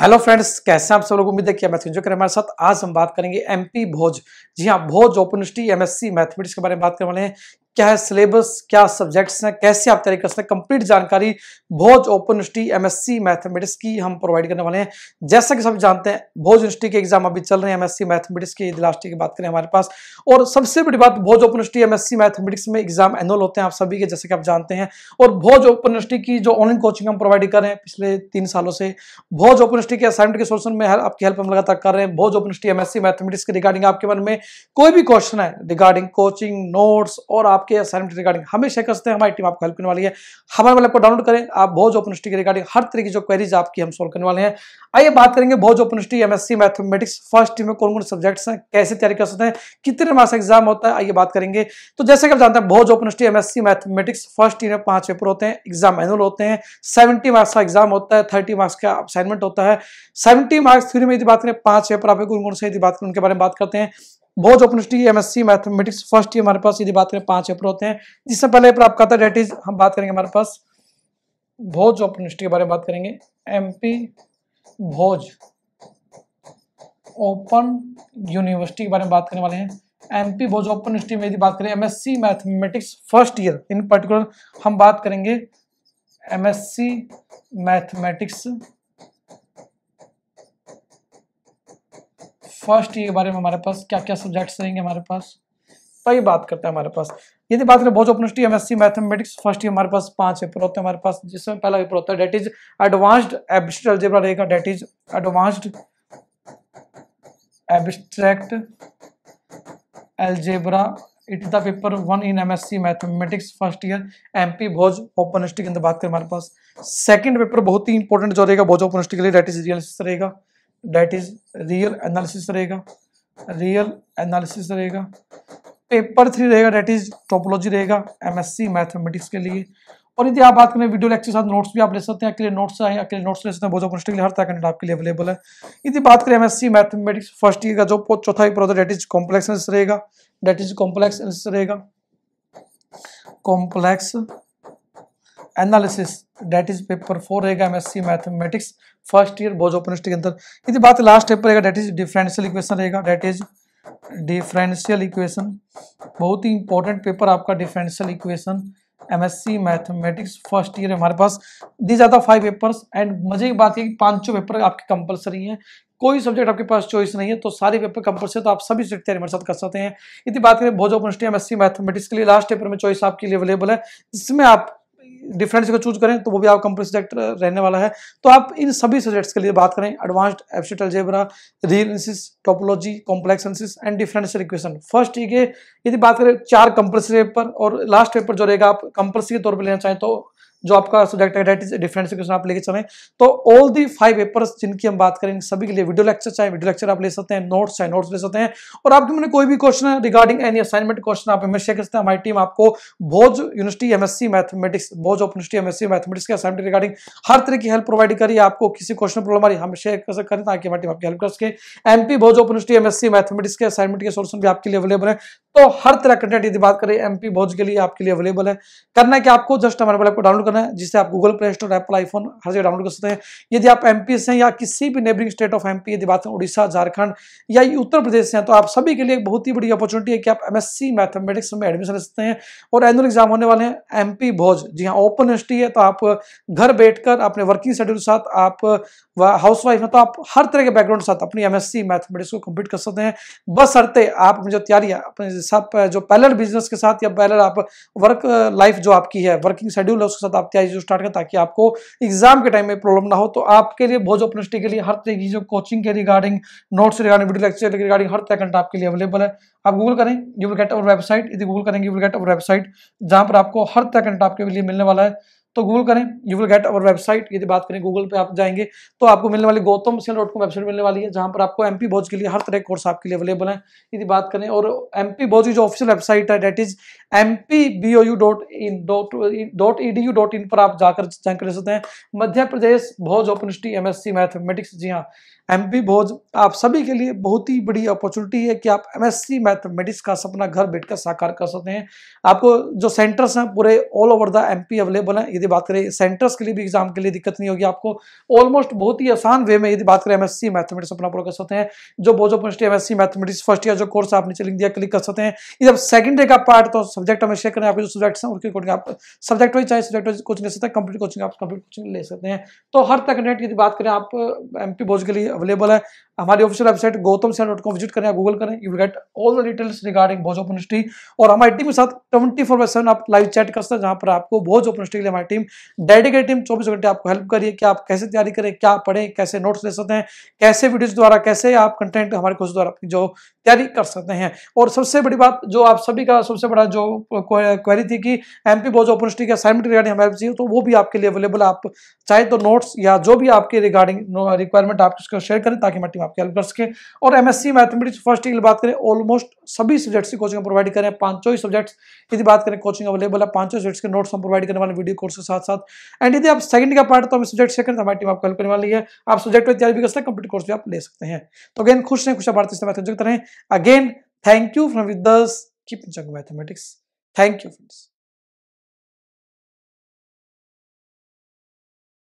hello friends कैसे आप सब लोग उम्मीद है कि मैथ जो कर हमारे साथ आज हम बात करेंगे एमपी भोज जी हाँ Bhoj open university MSc mathematics के बारे में बात करने वाले हैं क्या है सिलेबस क्या सब्जेक्ट्स हैं कैसे आप तैयारी कर सकते हैं कंप्लीट जानकारी Bhoj open university MSc mathematics की हम प्रोवाइड करने वाले हैं जैसा कि सब जानते हैं भोज यूनिवर्सिटी के एग्जाम अभी चल रहे हैं एमएससी मैथमेटिक्स की लास्ट की बात करें हमारे पास और सबसे बड़ी बात Bhoj open university MSc mathematics में एग्जाम एनुअल होते हैं आप सभी के जैसे कि आप जानते हैं और भोज ओपन यूनिवर्सिटी की जो ऑनलाइन कोचिंग हम प्रोवाइड कर रहे हैं पिछले तीन सालों से भोज ओपन यूनिवर्सिटी के असाइनमेंट के सोल्यूशन में आपकी हेल्प हम लगातार कर रहे हैं Bhoj open university MSc mathematics के रिगार्डिंग आपके मन में कोई भी क्वेश्चन है रिगार्डिंग कोचिंग नोट्स और आप आपके असाइनमेंट रिगार्डिंग हमेशा कर सकते हैं हमारी टीम आपको हेल्प करने वाली है हमारे वाले को डाउनलोड करें आप भोज ओपन स्टी के रिगार्डिंग हर तरीके जो क्वेरीज आपकी हम सोल्व करने वाले हैं आइए बात करेंगे भोज ओपन स्टी एमएससी मैथमेटिक्स फर्स्ट में कौन कौन सब्जेक्ट्स हैं कैसे तैयारी कर सकते हैं कितने मार्क्स एग्जाम होता है आइए बात करेंगे तो जैसे कि आप जानते हैं भोज ओपन स्टी एमएससी मैथमेटिक्स फर्स्ट ईयर में पांच पेपर होते हैं एग्जाम एनुअल होते हैं सेवेंटी मार्क्स का एग्जाम होता है थर्टी मार्क्स का असाइनमेंट होता है सेवेंटी मार्क्स थ्री में यदि बात करें पांच पेपर आपको कौन कौन से यदि बात करें उनके बारे में बात करते हैं Bhoj open MSc mathematics first year हमारे पास यदि बात करें पांच पेपर होते हैं जिससे पहले पेपर आपका था डेट इज हम बात करेंगे हमारे पास भोज ओपन के बारे में बात करेंगे एमपी भोज ओपन यूनिवर्सिटी के बारे में बात करने वाले हैं एमपी भोज ओपन यूनिवर्सिटी में यदि बात करें MSc mathematics first year in particular हम बात करेंगे एमएससी मैथमेटिक्स फर्स्ट के बारे में हमारे पास क्या क्या सब्जेक्ट्स रहेंगे हमारे पास तो बात करते हैं हमारे पास यदि बात करें बहुत university M S C mathematics first year हमारे पास पांच पेपर होते हैं हमारे पास जिसमें पहला पेपर होता है that is advanced abstract algebra रहेगा that is advanced abstract algebra it is the paper one in M S C mathematics first year M P Bhoj ओपनिस्टी के अंदर बात करें हमारे पास सेकंड पेपर बहुत ही इंपॉर्टेंट जो रहेगा भोज ओपनिस्टी के लिए डेट इज रियल रहेगा डेट इज रियल एनालिसिस रहेगा रियल एनालिसिस रहेगा पेपर थ्री रहेगा डेट इज टोपोलॉजी रहेगा एमएससी मैथमेटिक्स के लिए और यदि आप बात करें वीडियो लेक्चर साथ नोट्स भी आप ले सकते हैं अकेले नोट्स आए अकेले नोट्स ले सकते हैं बहुत के लिए हर तरह का आपके लिए अवेलेबल है यदि बात करें एमएससी मैथमेटिक्स फर्स्ट ईयर का जो चौथा पेपर होता है डेट इज कॉम्प्लेक्स एनालिसिस रहेगा डेट इज कॉम्प्लेक्स एनालिसिस रहेगा complex analysis that is paper four रहेगा MSc mathematics first year Bhoj ओपनिस्ट के अंदर यदि बात लास्ट पेपर रहेगा डेट इज डिफरेंशियल इक्वेशन रहेगा डेट इज डिफरेंशियल इक्वेशन बहुत ही इंपॉर्टेंट पेपर आपका differential equation MSc mathematics first year हमारे पास these are the five papers and मजे की बात है कि पांचों पेपर आपके कंपलसरी हैं कोई सब्जेक्ट आपके पास चॉइस नहीं है तो सारे पेपर कंपलसरी तो आप सभी सब्जेक्ट तैयारी हमारे साथ कर सकते हैं यदि बात करें Bhoj open M S mathematics के लिए लास्ट पेपर में चॉइस आपके लिए अवेलेबल है जिसमें आप डिफरेंट को चूज करें तो वो भी आपका कंपल्सरी सब्जेक्ट रहने वाला है तो आप इन सभी सब्जेक्ट्स के लिए बात करें advanced abstract algebra real analysis topology complex analysis and differential equation first ठीक है यदि बात करें चार कंपल्सरी पेपर और लास्ट पेपर जो रहेगा आप कंपल्सरी के तौर पर लेना चाहें तो जो आपका सब्जेक्ट है डेट इज डिफरेंट क्वेश्चन आप लेके चलें तो ऑल दी फाइव पेपर्स जिनकी हम बात करेंगे सभी के लिए वीडियो लेक्चर चाहे वीडियो लेक्चर आप ले सकते हैं नोट्स चाहे नोट्स ले सकते हैं और आपके मैंने कोई भी question regarding any assignment question आप हमें शेयर कर सकते हैं हमारी टीम आपको Bhoj university MSc mathematics Bhoj of university MSc mathematics के असाइनमेंट रिगार्डिंग हर तरह की हेल्प प्रोवाइड करिए आपको किसी क्वेश्चन प्रॉब्लम आ रही हम शेयर कर सकते हैं ताकि हमारी टीम आपकी हेल्प कर सके MP Bhoj of university MSc mathematics के असाइनमेंट के सोल्यूशन भी आपके लिए अवेलेबल है तो हर तरह कंटेंट यदि बात करें एमपी भोज के लिए आपके लिए अवेलेबल है करना है कि आपको जस्ट हमारे मोबाइल को डाउनलोड करना है जिससे आप Google play store Apple iPhone हर जगह डाउनलोड कर सकते हैं यदि आप एमपी से हैं या किसी भी नेबरिंग स्टेट ऑफ एमपी यदि बात करें उड़ीसा झारखंड या उत्तर प्रदेश से हैं तो आप सभी के लिए एक बहुत ही बड़ी अपॉर्चुनिटी है कि आप एमएससी मैथमेटिक्स में एडमिशन ले सकते हैं और एनुअल एग्जाम होने वाले हैं एमपी भोज जी हाँ ओपन यूनिवर्सिटी है तो आप घर बैठकर अपने वर्किंग शेड्यूल के साथ आप हाउस वाइफ हैं तो आप हर तरह के बैकग्राउंड के साथ अपनी एमएससी मैथमेटिक्स को कंप्लीट कर सकते हैं बस शर्ते आप अपनी जो तैयारी है अपने साथ जो पैलर बिजनेस के साथ या पैलर आप वर्क लाइफ जो आपकी है वर्किंग शेड्यूल है उसके साथ आप तैयारी जो स्टार्ट करें ताकि आपको एग्जाम के टाइम में प्रॉब्लम ना हो तो आपके लिए बहुत ओपनिस्टी के लिए हर तरह की जो कोचिंग के regarding notes regarding video lecture regarding हर तरह कंट आपके लिए अवेलेबल है आप गूगल करें you will get our website यदि गूगल करेंगे you will get our website जहाँ पर आपको हर तरह कंट आपके लिए मिलने वाला है तो गूगल करें you will get our website यदि बात करें गूगल पे आप जाएंगे तो आपको मिलने वाली Gautam Singh dot com website मिलने वाली है जहां पर आपको एमपी पी के लिए हर तरह के कोर्स आपके लिए अवेलेबल है यदि बात करें और एम पी बोज की जो ऑफिशियल वेबसाइट है that is M P B O U dot in dot dot E D U dot in पर आप जाकर कर सकते हैं Madhya Pradesh Bhoj open M S C mathematics जी हाँ एमपी भोज आप सभी के लिए बहुत ही बड़ी अपॉर्चुनिटी है कि आप एमएससी मैथमेटिक्स का सपना घर बैठकर साकार कर सकते हैं आपको जो सेंटर्स हैं पूरे all over the MP available हैं यदि बात करें सेंटर्स के लिए भी एग्जाम के लिए दिक्कत नहीं होगी आपको ऑलमोस्ट बहुत ही आसान वे में यदि बात करें एमएससी मैथमेटिक्स अपना पूरा कर सकते हैं जो Bhoj university MSc mathematics first year जो कोर्स आप नीचे लिंक दिया क्लिक कर सकते हैं इधर सेकंड डे का पार्ट तो सब्जेक्ट हमें शेयर करें आपके जो सब्जेक्ट्स हैं उनके अकॉर्डिंग आप सब्जेक्ट वाइज चाहे सब्जेक्ट वाइज कोचिंग ले सकते हैं कंप्लीट कोचिंग आप कंप्लीट कोचिंग ले सकते हैं तो हर तक यदि बात करें आप एम पी भोज के लिए अवेलेबल है हमारी official website Gautam Sinha dot com visit करें गूगल करें you get all the details regarding Bhoj open university और हमारी टीम के साथ ट्वेंटी फोर बाई सेवन आप लाइव चैट कर सकते हैं जहां पर आपको भोज ओपन यूनिवर्सिटी के लिए हमारी टीम डेडिकेट टीम चौबीस घंटे आपको हेल्प करिए कि आप कैसे तैयारी करें क्या पढ़ें कैसे नोट्स ले सकते हैं कैसे वीडियोज द्वारा कैसे आप कंटेंट हमारे कोर्स द्वारा अपनी जो तैयारी कर सकते हैं और सबसे बड़ी बात जो आप सभी का सबसे बड़ा जो क्वेरी थी कि M P Bhoj open university के असाइनमेंट रिगार्डिंग हमारे चाहिए तो वो भी आपके लिए अवेलेबल आप चाहे तो नोट्स या जो भी आपके रिगार्डिंग रिक्वायरमेंट आप उसको शेयर करें ताकि हमारी टीम आपके हेल्प के सके और एमएससी मैथमेटिक्स फर्स्ट ईयर बात करें ऑलमोस्ट सभी सब्जेक्ट्स की कोचिंग प्रोवाइड करें पांचों ही सब्जेक्ट्स यदि बात करें कोचिंग अवेलेबल है पांचों सब्जेक्ट्स के नोट्स हम प्रोवाइड करने वाले वीडियो कोर्स के साथ साथ एंड यदि आप सेकंड का पार्ट तो हम सब्जेक्ट से करें तो हमारी टीम आपको हेल्प करने वाली है आप सब्जेक्ट में तैयारी भी कर सकते हैं कंप्लीट कोर्स भी आप ले सकते हैं तो अगेन खुश रहें खुशा भारतीय mathematics again thank you from with keep जंग मैथमेटिक्स थैंक यू फ्रेंड्स